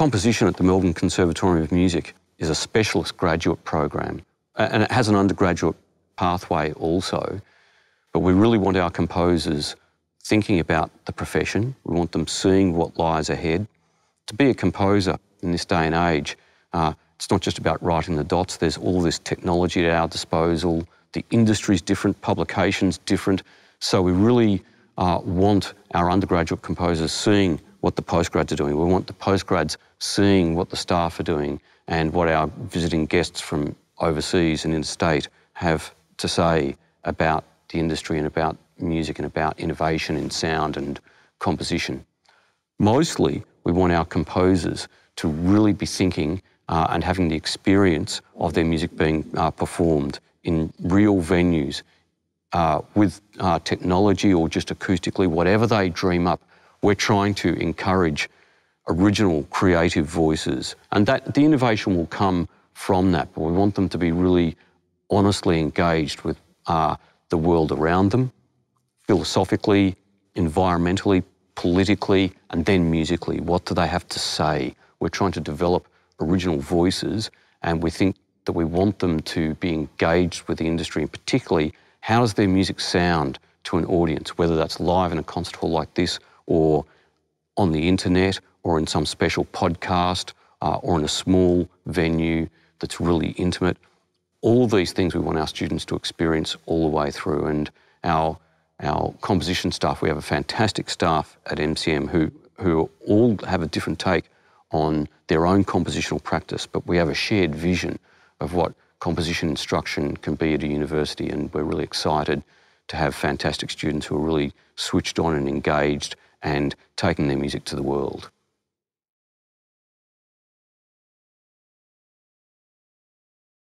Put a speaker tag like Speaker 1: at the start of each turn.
Speaker 1: Composition at the Melbourne Conservatorium of Music is a specialist graduate program, and it has an undergraduate pathway also. But we really want our composers thinking about the profession. We want them seeing what lies ahead. To be a composer in this day and age, uh, it's not just about writing the dots. There's all this technology at our disposal. The industry's different, publications different. So we really uh, want our undergraduate composers seeing what the postgrads are doing. We want the postgrads seeing what the staff are doing and what our visiting guests from overseas and interstate have to say about the industry and about music and about innovation in sound and composition. Mostly, we want our composers to really be thinking uh, and having the experience of their music being uh, performed in real venues uh, with uh, technology or just acoustically, whatever they dream up. We're trying to encourage original creative voices and that the innovation will come from that, but we want them to be really honestly engaged with uh, the world around them, philosophically, environmentally, politically, and then musically. What do they have to say? We're trying to develop original voices, and we think that we want them to be engaged with the industry, and particularly, how does their music sound to an audience, whether that's live in a concert hall like this or on the internet or in some special podcast uh, or in a small venue that's really intimate. All these things we want our students to experience all the way through. And our, our composition staff, we have a fantastic staff at MCM who, who all have a different take on their own compositional practice, but we have a shared vision of what composition instruction can be at a university, and we're really excited to have fantastic students who are really switched on and engaged and taking their music to the world.